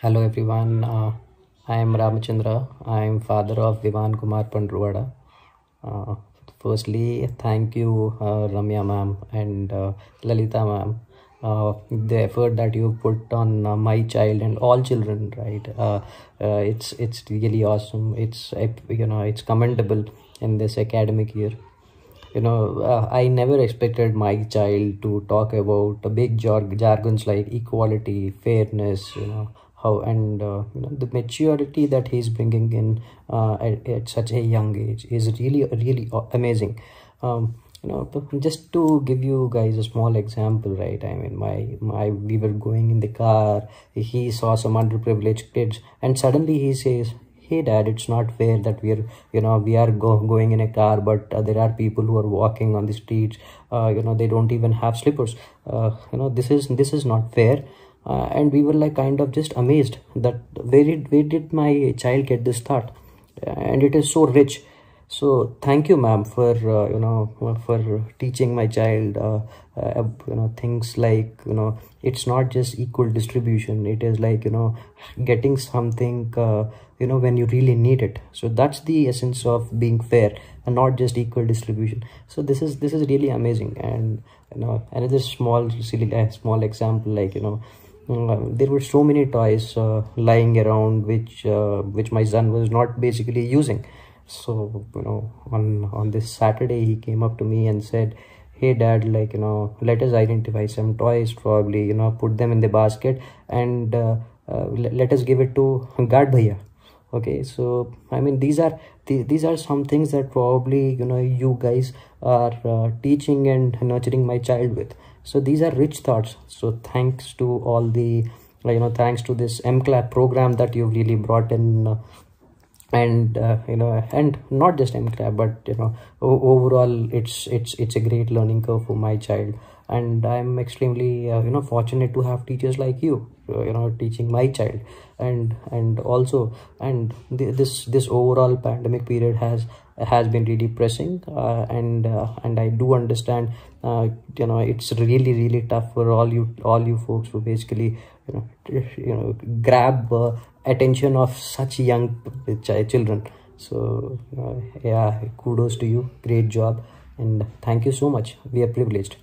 Hello everyone, uh, I am Ramachandra. I am father of Vivan Kumar Pandruvada. Uh, firstly, thank you uh, Ramya ma'am and uh, Lalita ma'am. Uh, the effort that you put on uh, my child and all children, right? it's it's really awesome. It's you know it's commendable in this academic year. You know, I never expected my child to talk about big jargons like equality, fairness, you know, how and uh, you know, the maturity that he's bringing in uh, at, at, such a young age is really really amazing um, you know just to give you guys a small example right i mean my my we were going in the car he saw some underprivileged kids and suddenly he says hey dad it's not fair that we're you know we are go, going in a car but uh, there are people who are walking on the streets uh, you know they don't even have slippers uh, you know this is this is not fair uh, and we were like kind of just amazed that where did where did my child get this thought uh, and it is so rich so thank you ma'am for uh, you know for teaching my child uh, uh, you know things like you know it's not just equal distribution it is like you know getting something uh, you know when you really need it so that's the essence of being fair and not just equal distribution so this is this is really amazing and you know another small silly uh, small example like you know Mm, there were so many toys uh, lying around which uh, which my son was not basically using so you know on on this saturday he came up to me and said hey dad like you know let us identify some toys probably you know put them in the basket and uh, uh, let us give it to guard bhaiya okay so i mean these are th these are some things that probably you know you guys are uh, teaching and nurturing my child with so these are rich thoughts so thanks to all the you know thanks to this mclap program that you've really brought in uh, and uh, you know and not just mcrab but you know overall it's it's it's a great learning curve for my child and i'm extremely uh, you know fortunate to have teachers like you uh, you know teaching my child and and also and th this this overall pandemic period has has been really pressing uh, and uh, and i do understand uh, you know it's really really tough for all you all you folks who basically you know you know grab uh, attention of such young uh, children so uh, yeah kudos to you great job and thank you so much we are privileged